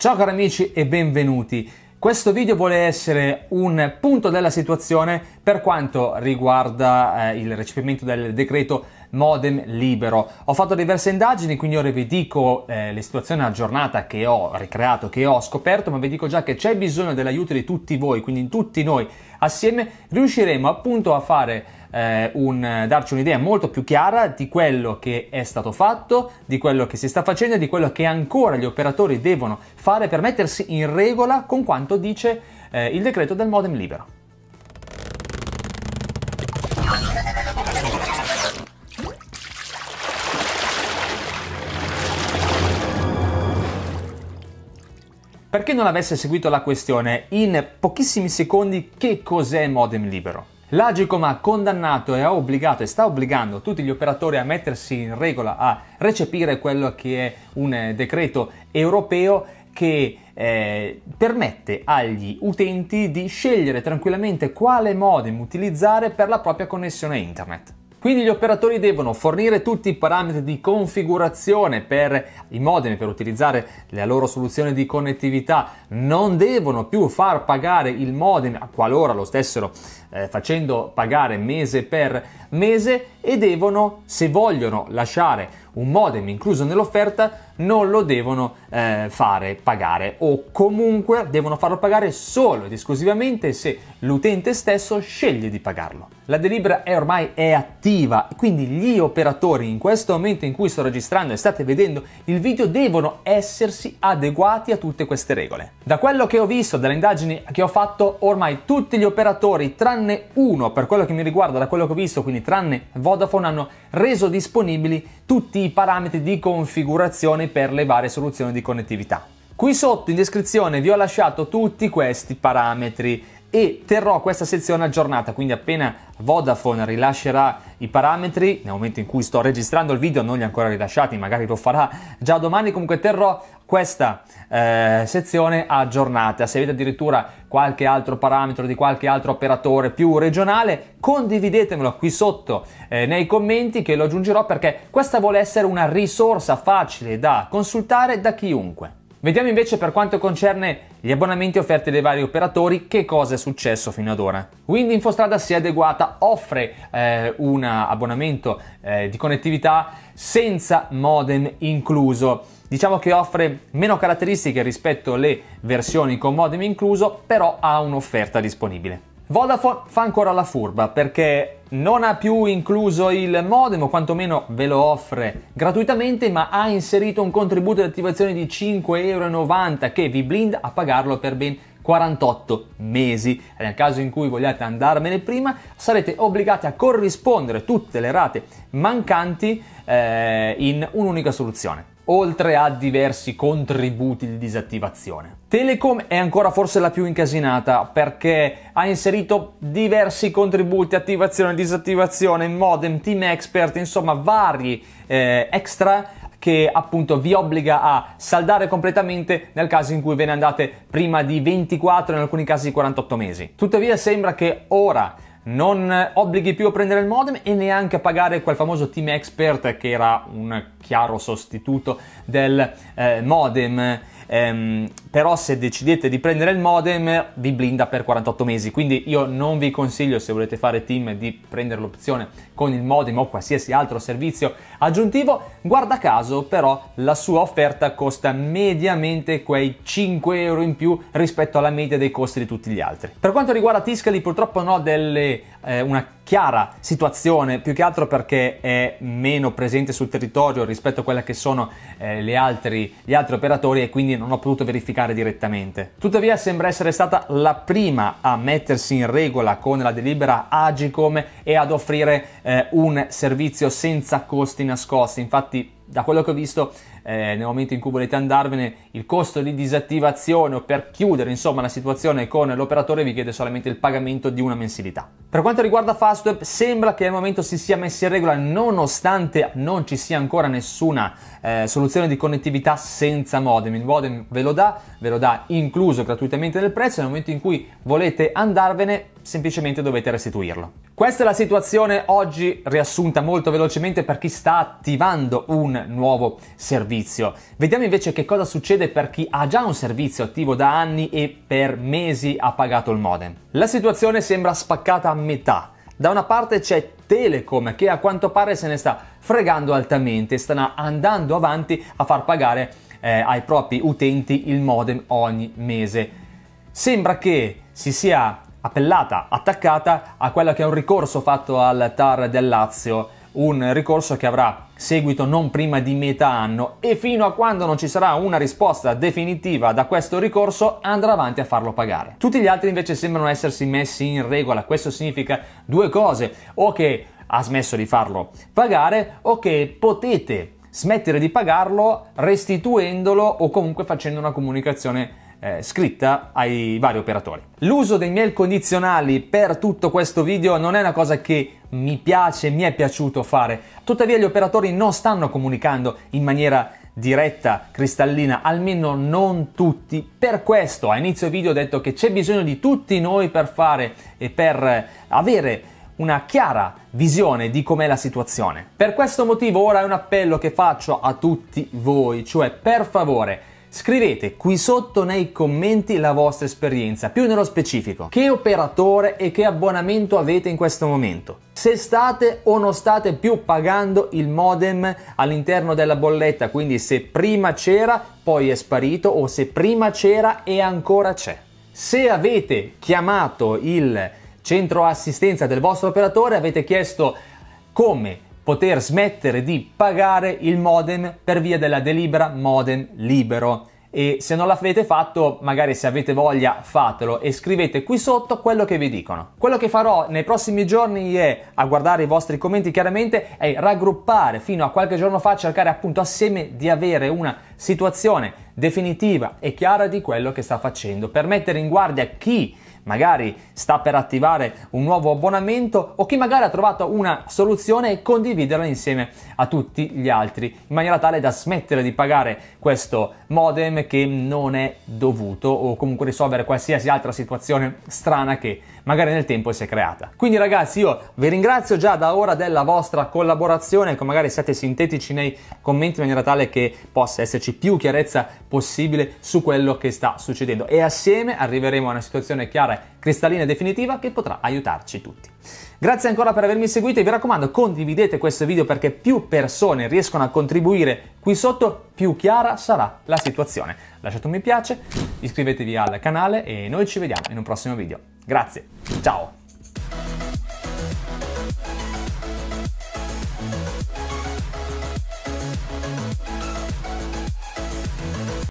Ciao cari amici e benvenuti. Questo video vuole essere un punto della situazione per quanto riguarda eh, il recepimento del decreto modem libero. Ho fatto diverse indagini, quindi ora vi dico eh, la situazione aggiornata che ho ricreato, che ho scoperto, ma vi dico già che c'è bisogno dell'aiuto di tutti voi, quindi in tutti noi assieme riusciremo appunto a fare eh, un, darci un'idea molto più chiara di quello che è stato fatto, di quello che si sta facendo e di quello che ancora gli operatori devono fare per mettersi in regola con quanto dice eh, il decreto del modem libero. Per chi non avesse seguito la questione, in pochissimi secondi che cos'è modem libero? L'Agicom ha condannato e ha obbligato e sta obbligando tutti gli operatori a mettersi in regola, a recepire quello che è un eh, decreto europeo che eh, permette agli utenti di scegliere tranquillamente quale modem utilizzare per la propria connessione internet. Quindi gli operatori devono fornire tutti i parametri di configurazione per i modem per utilizzare la loro soluzione di connettività, non devono più far pagare il modem qualora lo stessero eh, facendo pagare mese per mese e devono, se vogliono lasciare un modem incluso nell'offerta, non lo devono eh, fare pagare o comunque devono farlo pagare solo ed esclusivamente se l'utente stesso sceglie di pagarlo. La delibera è ormai è attiva, quindi gli operatori in questo momento in cui sto registrando e state vedendo il video devono essersi adeguati a tutte queste regole. Da quello che ho visto, dalle indagini che ho fatto, ormai tutti gli operatori, tranne uno per quello che mi riguarda, da quello che ho visto, quindi tranne Vodafone, Vodafone hanno reso disponibili tutti i parametri di configurazione per le varie soluzioni di connettività. Qui sotto in descrizione vi ho lasciato tutti questi parametri e terrò questa sezione aggiornata, quindi appena Vodafone rilascerà i parametri, nel momento in cui sto registrando il video non li ha ancora rilasciati, magari lo farà già domani, comunque terrò questa eh, sezione aggiornata. Se avete addirittura qualche altro parametro di qualche altro operatore più regionale, condividetemelo qui sotto eh, nei commenti che lo aggiungerò perché questa vuole essere una risorsa facile da consultare da chiunque. Vediamo invece per quanto concerne gli abbonamenti offerti dai vari operatori che cosa è successo fino ad ora. Wind Infostrada si è adeguata, offre eh, un abbonamento eh, di connettività senza modem incluso. Diciamo che offre meno caratteristiche rispetto alle versioni con modem incluso, però ha un'offerta disponibile. Vodafone fa ancora la furba perché non ha più incluso il modem, o quantomeno ve lo offre gratuitamente, ma ha inserito un contributo di attivazione di 5,90€ che vi blinda a pagarlo per ben 48 mesi. Nel caso in cui vogliate andarmene prima, sarete obbligati a corrispondere tutte le rate mancanti eh, in un'unica soluzione oltre a diversi contributi di disattivazione. Telecom è ancora forse la più incasinata perché ha inserito diversi contributi, attivazione, disattivazione, modem, team expert, insomma vari eh, extra che appunto vi obbliga a saldare completamente nel caso in cui ve ne andate prima di 24, in alcuni casi 48 mesi. Tuttavia sembra che ora non obblighi più a prendere il modem e neanche a pagare quel famoso Team Expert che era un chiaro sostituto del eh, modem ehm, però se decidete di prendere il modem vi blinda per 48 mesi, quindi io non vi consiglio se volete fare team di prendere l'opzione con il modem o qualsiasi altro servizio aggiuntivo, guarda caso però la sua offerta costa mediamente quei 5 euro in più rispetto alla media dei costi di tutti gli altri. Per quanto riguarda Tiscali purtroppo non ho delle, eh, una chiara situazione, più che altro perché è meno presente sul territorio rispetto a quelle che sono eh, altri, gli altri operatori e quindi non ho potuto verificare direttamente. Tuttavia sembra essere stata la prima a mettersi in regola con la delibera Agicom e ad offrire eh, un servizio senza costi nascosti. Infatti, da quello che ho visto, eh, nel momento in cui volete andarvene il costo di disattivazione o per chiudere insomma la situazione con l'operatore vi chiede solamente il pagamento di una mensilità. Per quanto riguarda Fastweb sembra che al momento si sia messi in regola nonostante non ci sia ancora nessuna eh, soluzione di connettività senza modem, il modem ve lo dà, ve lo dà incluso gratuitamente nel prezzo nel momento in cui volete andarvene semplicemente dovete restituirlo. Questa è la situazione oggi riassunta molto velocemente per chi sta attivando un nuovo servizio. Vediamo invece che cosa succede per chi ha già un servizio attivo da anni e per mesi ha pagato il modem. La situazione sembra spaccata a metà. Da una parte c'è Telecom che a quanto pare se ne sta fregando altamente, sta andando avanti a far pagare eh, ai propri utenti il modem ogni mese. Sembra che si sia appellata, attaccata a quello che è un ricorso fatto al TAR del Lazio, un ricorso che avrà seguito non prima di metà anno e fino a quando non ci sarà una risposta definitiva da questo ricorso andrà avanti a farlo pagare. Tutti gli altri invece sembrano essersi messi in regola, questo significa due cose, o che ha smesso di farlo pagare o che potete smettere di pagarlo restituendolo o comunque facendo una comunicazione eh, scritta ai vari operatori. L'uso dei mail condizionali per tutto questo video non è una cosa che mi piace, mi è piaciuto fare, tuttavia gli operatori non stanno comunicando in maniera diretta, cristallina, almeno non tutti. Per questo a inizio video ho detto che c'è bisogno di tutti noi per fare e per avere una chiara visione di com'è la situazione. Per questo motivo ora è un appello che faccio a tutti voi, cioè per favore Scrivete qui sotto nei commenti la vostra esperienza, più nello specifico, che operatore e che abbonamento avete in questo momento. Se state o non state più pagando il modem all'interno della bolletta, quindi se prima c'era poi è sparito o se prima c'era e ancora c'è. Se avete chiamato il centro assistenza del vostro operatore, avete chiesto come poter smettere di pagare il modem per via della delibera modem libero. E se non l'avete fatto, magari se avete voglia, fatelo e scrivete qui sotto quello che vi dicono. Quello che farò nei prossimi giorni è, a guardare i vostri commenti chiaramente, è raggruppare fino a qualche giorno fa, cercare appunto assieme di avere una situazione definitiva e chiara di quello che sta facendo, per mettere in guardia chi magari sta per attivare un nuovo abbonamento o chi magari ha trovato una soluzione e condividerla insieme a tutti gli altri in maniera tale da smettere di pagare questo modem che non è dovuto o comunque risolvere qualsiasi altra situazione strana che magari nel tempo si è creata. Quindi ragazzi io vi ringrazio già da ora della vostra collaborazione, ecco magari siate sintetici nei commenti in maniera tale che possa esserci più chiarezza possibile su quello che sta succedendo e assieme arriveremo a una situazione chiara cristallina e definitiva che potrà aiutarci tutti. Grazie ancora per avermi seguito e vi raccomando condividete questo video perché più persone riescono a contribuire qui sotto più chiara sarà la situazione. Lasciate un mi piace, iscrivetevi al canale e noi ci vediamo in un prossimo video. Grazie, ciao!